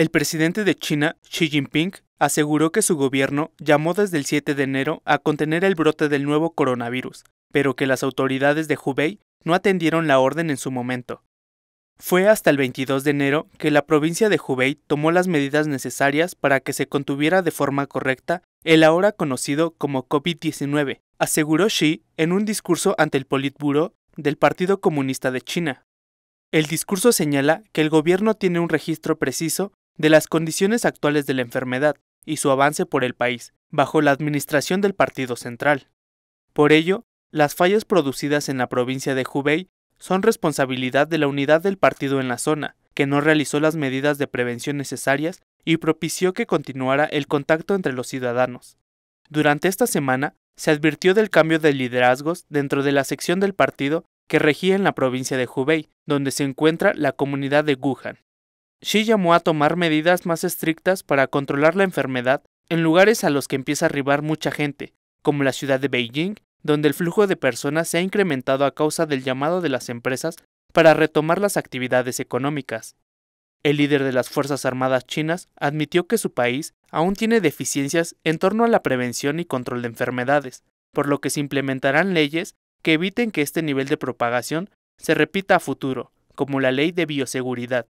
El presidente de China, Xi Jinping, aseguró que su gobierno llamó desde el 7 de enero a contener el brote del nuevo coronavirus, pero que las autoridades de Hubei no atendieron la orden en su momento. Fue hasta el 22 de enero que la provincia de Hubei tomó las medidas necesarias para que se contuviera de forma correcta el ahora conocido como COVID-19, aseguró Xi en un discurso ante el Politburo del Partido Comunista de China. El discurso señala que el gobierno tiene un registro preciso de las condiciones actuales de la enfermedad y su avance por el país, bajo la administración del Partido Central. Por ello, las fallas producidas en la provincia de Hubei son responsabilidad de la unidad del partido en la zona, que no realizó las medidas de prevención necesarias y propició que continuara el contacto entre los ciudadanos. Durante esta semana, se advirtió del cambio de liderazgos dentro de la sección del partido que regía en la provincia de Hubei, donde se encuentra la comunidad de Wuhan. Xi llamó a tomar medidas más estrictas para controlar la enfermedad en lugares a los que empieza a arribar mucha gente, como la ciudad de Beijing, donde el flujo de personas se ha incrementado a causa del llamado de las empresas para retomar las actividades económicas. El líder de las Fuerzas Armadas chinas admitió que su país aún tiene deficiencias en torno a la prevención y control de enfermedades, por lo que se implementarán leyes que eviten que este nivel de propagación se repita a futuro, como la ley de bioseguridad,